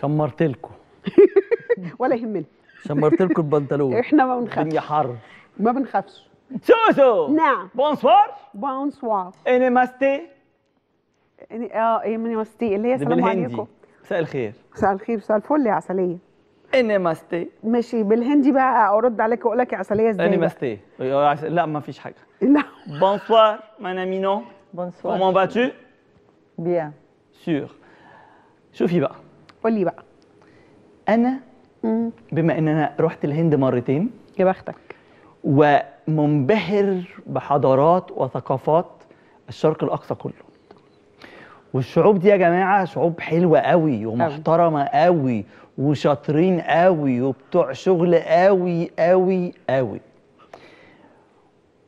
شمرت لكم ولا يهمني شمرت لكم البنطلون احنا ما بنخافش الدنيا حر ما بنخافش سوسو نعم بونسوار بونسوار اني اني اه إيه، ماستي اللي هي السلام عليكم مساء الخير مساء الخير مساء الفل يا عسليه اني ماستي ماشي بالهندي بقى ارد عليك واقول لك يا عسليه ازاي اني ماستي لا ما فيش حاجه لا بونسوار مانامينو بونسوار كومون باتو بيان سور شوفي بقى قولي بقى انا بما ان انا رحت الهند مرتين يا بختك ومنبهر بحضارات وثقافات الشرق الاقصى كله والشعوب دي يا جماعه شعوب حلوه قوي ومحترمه قوي وشاطرين قوي وبتوع شغل قوي قوي قوي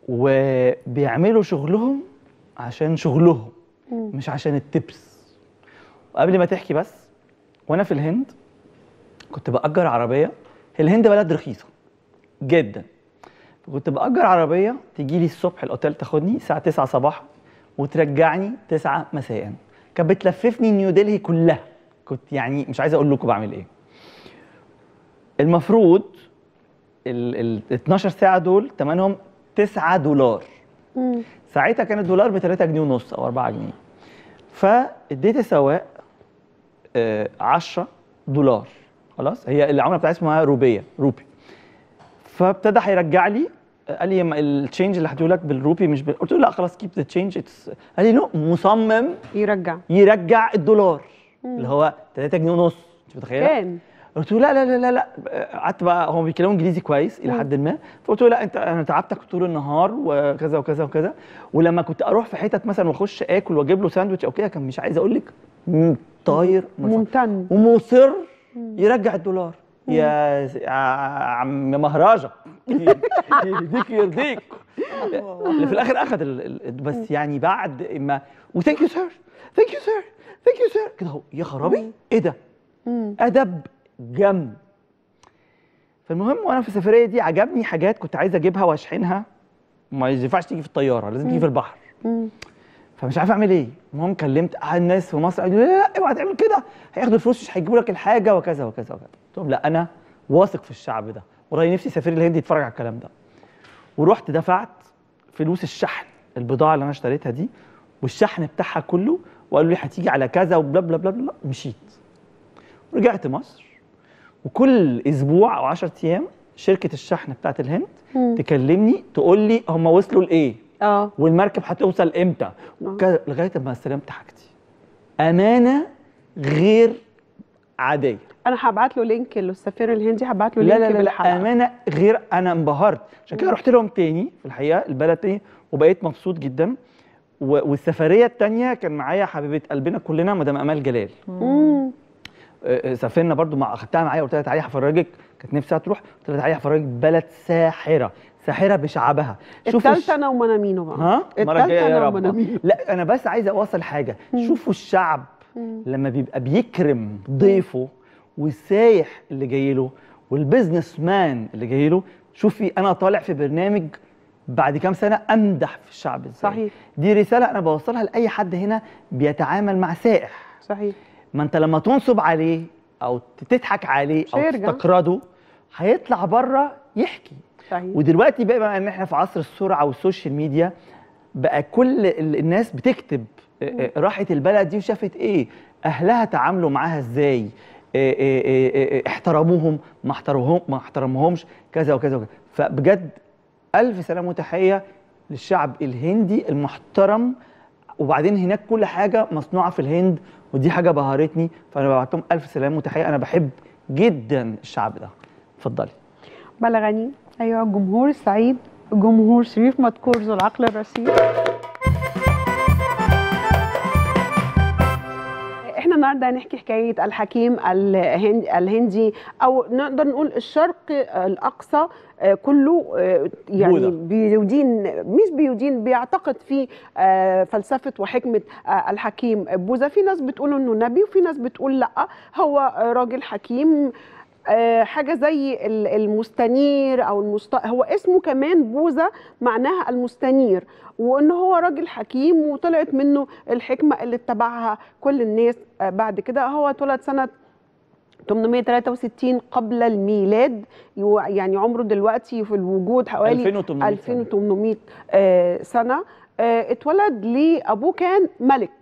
وبيعملوا شغلهم عشان شغلهم مش عشان التبس وقبل ما تحكي بس وانا في الهند كنت باجر عربيه الهند بلد رخيصه جدا كنت باجر عربيه تجي لي الصبح الاوتيل تاخدني الساعه 9 صباحا وترجعني 9 مساء كانت بتلففني نيو دلهي كلها كنت يعني مش عايز اقول لكم بعمل ايه المفروض ال 12 ساعه دول ثمنهم 9 دولار ساعتها كان الدولار ب 3 جنيه ونص او 4 جنيه فاديت السواق 10 دولار خلاص هي العمله بتاعتي اسمها روبيه روبي فابتدى هيرجع لي قال لي التشينج اللي هديه لك بالروبي مش بال... قلت له لا خلاص كيب ذا تشينج قال لي نو مصمم يرجع يرجع الدولار مم. اللي هو 3 جنيه ونص انت متخيله؟ كام؟ قلت له لا لا لا لا قعدت بقى هو بيتكلموا انجليزي كويس الى حد ما فقلت له لا انت انا تعبتك طول النهار وكذا وكذا وكذا ولما كنت اروح في حتت مثلا واخش اكل واجيب له ساندوتش او كده كان مش عايز اقول لك طاير ممتن ومصر يرجع الدولار يا عم مهراجه يديك يرضيك اللي في الاخر اخذ بس يعني بعد ما وثانك يو سير ثانك يو سير ثانك يو سير كده اهو يا خرابي ايه ده ادب جم فالمهم وانا في السفريه دي عجبني حاجات كنت عايز اجيبها واشحنها ما ينفعش تيجي في الطياره لازم تيجي في البحر فمش عارف اعمل ايه المهم كلمت الناس في مصر قالوا لا اوعى تعمل كده هياخدوا الفلوس مش هيجيبوا لك الحاجه وكذا وكذا وكذا قلت لهم لا انا واثق في الشعب ده والله نفسي سفير الهند يتفرج على الكلام ده ورحت دفعت فلوس الشحن البضاعه اللي انا اشتريتها دي والشحن بتاعها كله وقالوا لي هتيجي على كذا وبلا بلا بلا بلا مشيت رجعت مصر وكل اسبوع او 10 ايام شركه الشحن بتاعت الهند م. تكلمني تقول لي هم وصلوا لايه اه والمركب هتوصل امتى وكذا اه. لغايه ما استلمت حاجتي امانه غير عاديه انا هبعت له لينك للسفير الهندي هبعت له لينك لا لا لا, لا امانه غير انا انبهرت عشان كده رحت لهم تاني في الحقيقه البلد تاني وبقيت مبسوط جدا والسفريه الثانيه كان معايا حبيبه قلبنا كلنا مدام امال جلال آه، آه، سافرنا برضو مع اخدتها معايا وقلت لها تعالي هفرجك كانت نفسها تروح طلعت عليها حفراوي بلد ساحره ساحره بشعبها شوفوا التالتة انا ومنامينو بقى ها التالتة انا ومنامينو لا انا بس عايزه اوصل حاجه مم. شوفوا الشعب مم. لما بيبقى بيكرم ضيفه والسايح اللي جاي له والبزنس مان اللي جاي له شوفي انا طالع في برنامج بعد كام سنه امدح في الشعب ازاي صحيح دي رساله انا بوصلها لاي حد هنا بيتعامل مع سائح صحيح ما انت لما تنصب عليه او تضحك عليه او تستقرده هيطلع بره يحكي صحيح. ودلوقتي بقى ان احنا في عصر السرعه والسوشيال ميديا بقى كل الناس بتكتب آه، آه، راحت البلد دي وشافت ايه اهلها تعاملوا معاها ازاي آه، احترموهم ما احترموهم ما احترمهمش كذا وكذا وكذا فبجد الف سلام وتحيه للشعب الهندي المحترم وبعدين هناك كل حاجه مصنوعه في الهند ودي حاجه بهرتني فانا ببعت لهم الف سلام وتحيه انا بحب جدا الشعب ده اتفضلي بلغني ايها الجمهور السعيد جمهور شريف مذكور ذو العقل الرشيد النهارده هنحكي حكايه الحكيم الهندي او نقدر نقول الشرق الاقصى آه، كله آه، يعني بيودين مش بيودين بيعتقد في آه، فلسفه وحكمه الحكيم بوذا في ناس بتقول انه نبي وفي ناس بتقول لا هو راجل حكيم آه، حاجه زي المستنير او المست... هو اسمه كمان بوزه معناها المستنير وان هو راجل حكيم وطلعت منه الحكمه اللي اتبعها كل الناس آه، بعد كده هو اتولد سنه 863 قبل الميلاد يعني عمره دلوقتي في الوجود حوالي 2800 2800 سنه آه، اتولد لابوه كان ملك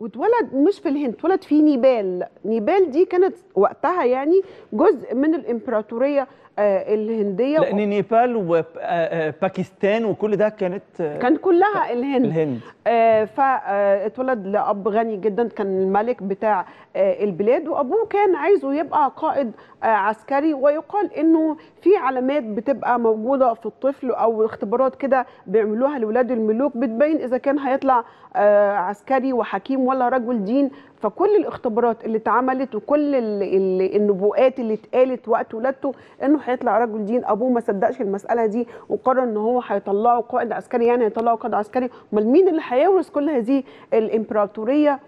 واتولد مش في الهند اتولد في نيبال نيبال دي كانت وقتها يعني جزء من الامبراطوريه آه، الهنديه لان نيبال وباكستان آه، آه، وكل ده كانت كان كلها الهند الهند فاتولد لاب غني جدا كان الملك بتاع البلاد وابوه كان عايزه يبقى قائد عسكري ويقال انه في علامات بتبقى موجوده في الطفل او اختبارات كده بيعملوها لاولاد الملوك بتبين اذا كان هيطلع عسكري وحكيم ولا رجل دين فكل الاختبارات اللي اتعملت وكل النبوءات اللي اتقالت وقت ولادته انه هيطلع رجل دين ابوه ما صدقش المساله دي وقرر ان هو هيطلعه قائد عسكري يعني هيطلعه قائد عسكري امال مين اللي هيورث كل هذه الامبراطوريه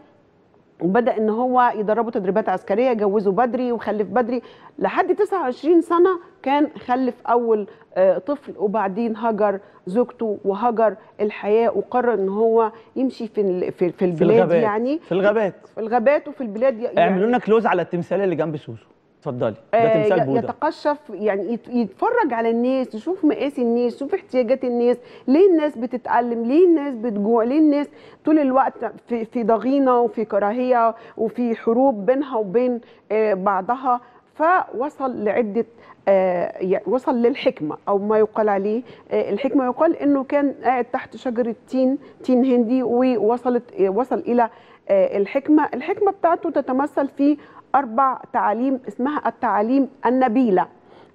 وبدا ان هو يدربه تدريبات عسكريه جوزه بدري وخلف بدري لحد 29 سنه كان خلف اول آه، طفل وبعدين هجر زوجته وهجر الحياه وقرر ان هو يمشي في في, البلاد في الغابات. يعني في الغابات في الغابات وفي البلاد يعني اعملوا لنا كلوز على التمثال اللي جنب سوسو اتفضلي ده آه، تمثال بودا يتقشف يعني يتفرج على الناس يشوف مقاس الناس يشوف احتياجات الناس ليه الناس بتتألم ليه الناس بتجوع ليه الناس طول الوقت في في ضغينه وفي كراهيه وفي حروب بينها وبين آه، بعضها فوصل لعده آه وصل للحكمة أو ما يقال عليه آه الحكمة يقال أنه كان قاعد تحت شجرة تين تين هندي ووصلت آه وصل إلى آه، الحكمة الحكمة بتاعته تتمثل في أربع تعاليم اسمها التعاليم النبيلة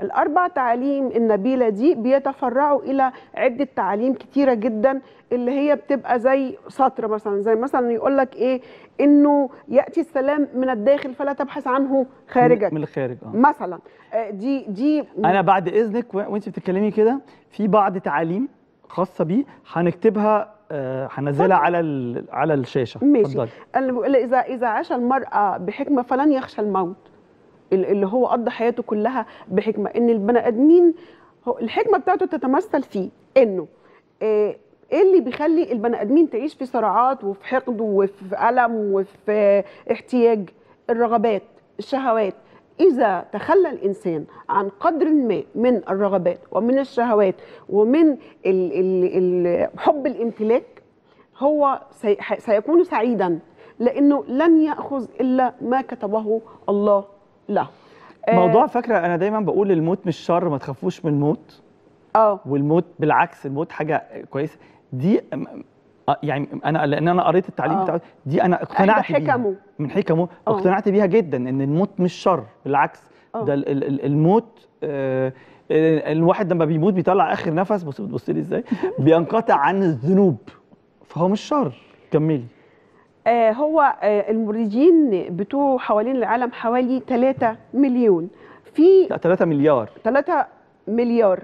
الأربع تعاليم النبيلة دي بيتفرعوا إلى عدة تعاليم كتيرة جدا اللي هي بتبقى زي سطر مثلا زي مثلا يقول لك إيه إنه يأتي السلام من الداخل فلا تبحث عنه خارجك من الخارج آه. مثلا آه، دي دي أنا بعد إذنك وأنت بتتكلمي كده في بعض تعاليم خاصة بيه هنكتبها هنزلها آه، على على الشاشه ماشي بيقول اذا اذا عاش المراه بحكمه فلن يخشى الموت اللي هو قضى حياته كلها بحكمه ان البني ادمين الحكمه بتاعته تتمثل في انه آه، ايه اللي بيخلي البني ادمين تعيش في صراعات وفي حقد وفي الم وفي احتياج الرغبات الشهوات إذا تخلى الإنسان عن قدر ما من الرغبات ومن الشهوات ومن الـ الـ حب الامتلاك هو سيكون سعيدا لأنه لن يأخذ إلا ما كتبه الله له آه موضوع فكرة أنا دايما بقول الموت مش شر ما تخافوش من الموت اه والموت بالعكس الموت حاجة كويسة دي آه، يعني انا لان انا قريت التعليم آه. بتاع دي انا أيوة، اقتنعت حكمه. بيها من حكمه آه. اقتنعت بيها جدا ان الموت مش شر بالعكس آه. ده الموت آه الواحد لما بيموت بيطلع اخر نفس بص بتبص لي ازاي بينقطع عن الذنوب فهو مش شر كملي آه هو آه المريجين بتوع حوالين العالم حوالي 3 مليون في لا 3 مليار 3 مليار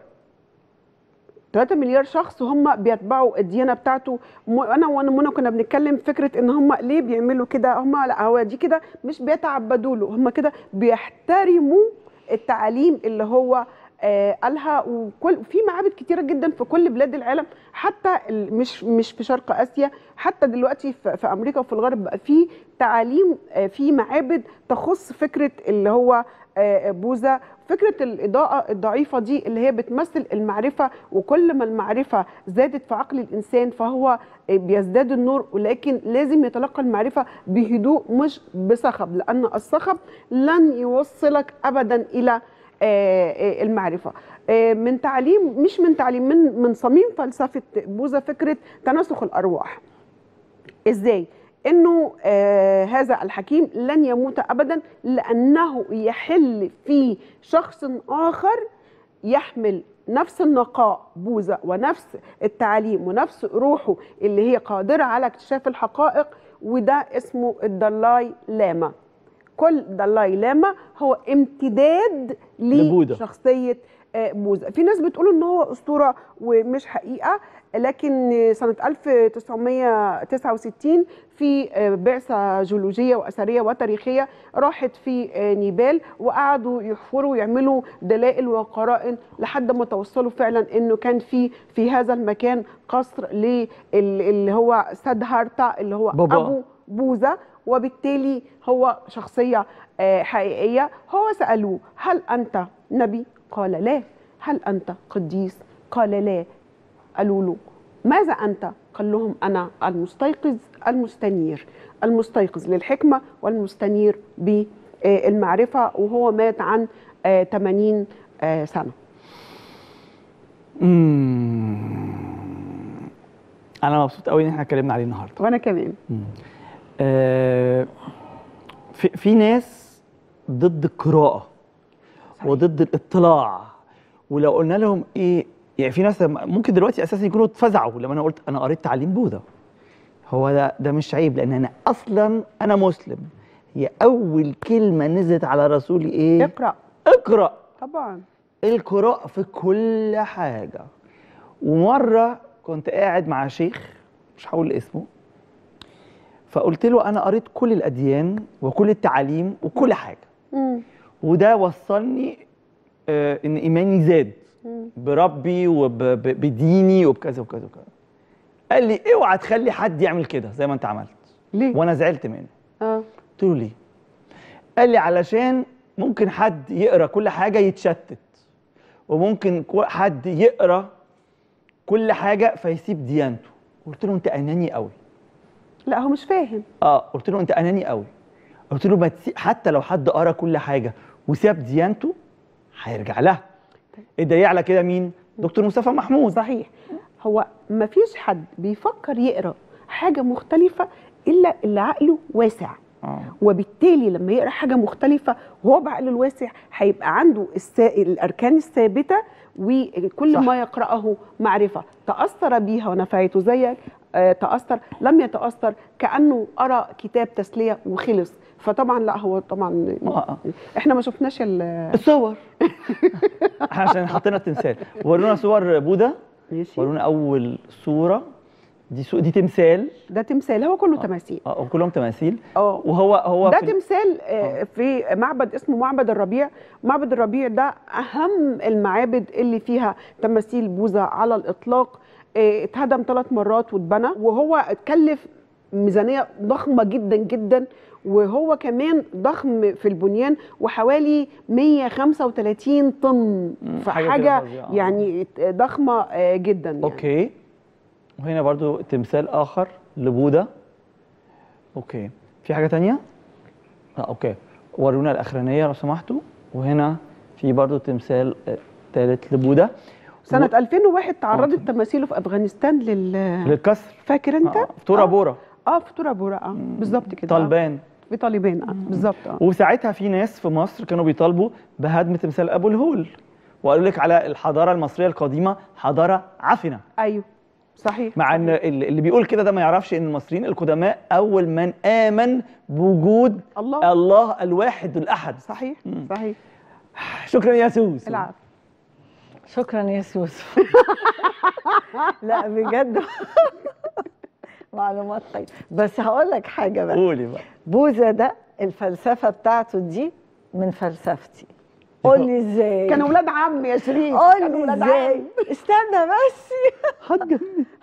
3 مليار شخص وهم بيتبعوا الديانه بتاعته انا وانا منى كنا بنتكلم فكره ان هم ليه بيعملوا كده هم لا هو دي كده مش بيتعبدوا له هم كده بيحترموا التعاليم اللي هو آه، قالها وكل في معابد كتيره جدا في كل بلاد العالم حتى مش مش في شرق اسيا حتى دلوقتي في, امريكا وفي الغرب في تعاليم آه، في معابد تخص فكره اللي هو آه، بوذا فكره الاضاءه الضعيفه دي اللي هي بتمثل المعرفه وكل ما المعرفه زادت في عقل الانسان فهو بيزداد النور ولكن لازم يتلقى المعرفه بهدوء مش بصخب لان الصخب لن يوصلك ابدا الى آه، آه، المعرفه آه، من تعليم مش من تعليم من من صميم فلسفه بوذا فكره تناسخ الارواح ازاي انه آه، هذا الحكيم لن يموت ابدا لانه يحل في شخص اخر يحمل نفس النقاء بوزة ونفس التعليم ونفس روحه اللي هي قادره على اكتشاف الحقائق وده اسمه الدلاي لاما كل دلاي لاما هو امتداد لشخصيه موزة آه، في ناس بتقول ان هو اسطوره ومش حقيقه لكن سنه 1969 في آه، بعثه جيولوجيه واثريه وتاريخيه راحت في آه، نيبال وقعدوا يحفروا ويعملوا دلائل وقرائن لحد ما توصلوا فعلا انه كان في في هذا المكان قصر اللي هو هارتا اللي هو بابا. ابو بوزة وبالتالي هو شخصيه حقيقيه هو سالوه هل انت نبي قال لا هل أنت قديس قال لا قالوا له ماذا أنت قال لهم أنا المستيقظ المستنير المستيقظ للحكمة والمستنير بالمعرفة وهو مات عن 80 آه، آه، سنة أنا مبسوط قوي إن إحنا اتكلمنا عليه النهاردة وأنا كمان آه في ناس ضد القراءة وضد الاطلاع ولو قلنا لهم ايه يعني في ناس ممكن دلوقتي اساسا يكونوا اتفزعوا لما انا قلت انا قريت تعليم بوذا هو ده ده مش عيب لان انا اصلا انا مسلم هي اول كلمه نزلت على رسولي ايه اقرا اقرا طبعا القراء في كل حاجه ومره كنت قاعد مع شيخ مش هقول اسمه فقلت له انا قريت كل الاديان وكل التعاليم وكل حاجه وده وصلني آه، ان ايماني زاد بربي وبديني وبكذا وكذا وكذا قال لي اوعى تخلي حد يعمل كده زي ما انت عملت ليه وانا زعلت منه اه قلت له ليه قال لي علشان ممكن حد يقرا كل حاجه يتشتت وممكن حد يقرا كل حاجه فيسيب ديانته قلت له انت اناني قوي لا هو مش فاهم اه قلت له انت اناني قوي قلت له ما تسيب حتى لو حد قرا كل حاجه وساب ديانته هيرجع لها طيب. ده على كده مين دكتور مصطفى محمود صحيح هو ما فيش حد بيفكر يقرا حاجه مختلفه الا اللي عقله واسع آه. وبالتالي لما يقرا حاجه مختلفه وهو بعقله الواسع هيبقى عنده السا... الاركان الثابته وكل صح. ما يقراه معرفه تاثر بيها ونفعته زيك آه تاثر لم يتاثر كانه قرا كتاب تسليه وخلص فطبعا لا هو طبعا آه، آه. احنا ما شفناش الصور عشان حطينا التمثال ورونا صور بوذا ورونا اول صوره دي دي تمثال ده تمثال هو كله آه. تماثيل اه كلهم تماثيل اه وهو هو ده في... تمثال في معبد اسمه معبد الربيع معبد الربيع ده اهم المعابد اللي فيها تماثيل بوذا على الاطلاق اتهدم ثلاث مرات واتبنى وهو اتكلف ميزانيه ضخمه جدا جدا وهو كمان ضخم في البنيان وحوالي 135 طن فحاجه يعني ضخمه آه، جدا يعني. اوكي وهنا برضو تمثال اخر لبوده اوكي في حاجه تانية لا آه، اوكي ورونا الاخرانيه لو سمحتوا وهنا في برضو تمثال ثالث آه، لبوده سنة و... 2001 تعرضت تماثيله في افغانستان لل للكسر فاكر انت؟ آه. في تورا بورا اه في تورا بورا اه بالظبط كده طالبان في طالبان آه، بالظبط آه. وساعتها في ناس في مصر كانوا بيطالبوا بهدم تمثال ابو الهول وقالوا لك على الحضاره المصريه القديمه حضاره عفنه ايوه صحيح مع ان اللي بيقول كده ده ما يعرفش ان المصريين القدماء اول من امن بوجود الله الله الواحد الاحد صحيح مم. صحيح شكرا يا سوس العفو شكرا يا سوس لا بجد معلومات طيبة بس هقول لك حاجة بقى قولي بقى بوزه ده الفلسفة بتاعته دي من فلسفتي قول لي ازاي كانوا ولاد عم يا شيرين قول لي ازاي استنى بس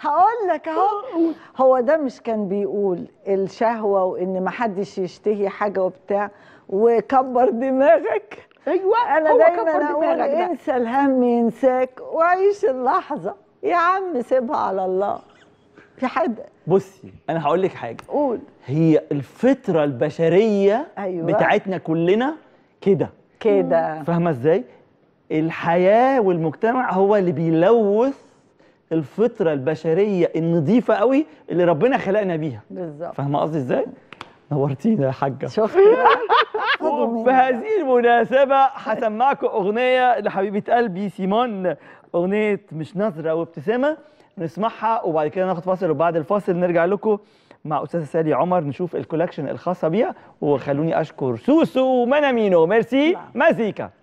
هقول لك اهو هو ده مش كان بيقول الشهوه وان ما حدش يشتهي حاجه وبتاع وكبر دماغك ايوه انا دايما اقول انسى الهم ينساك وعيش اللحظه يا عم سيبها على الله في حد بصي انا هقول لك حاجه قول هي الفطره البشريه أيوة. بتاعتنا كلنا كده كده فاهمه ازاي الحياه والمجتمع هو اللي بيلوث الفطره البشريه النظيفه قوي اللي ربنا خلقنا بيها بالظبط فاهمه قصدي ازاي نورتينا يا حاجه شفت وبهذه يعني. المناسبة هسمعكم أغنية لحبيبة قلبي سيمون أغنية مش نظرة وابتسامة نسمعها وبعد كده ناخد فاصل وبعد الفاصل نرجع لكم مع استاذه سالي عمر نشوف الكولكشن الخاصه بيها وخلوني اشكر سوسو منامينو ميرسي نعم. مزيكا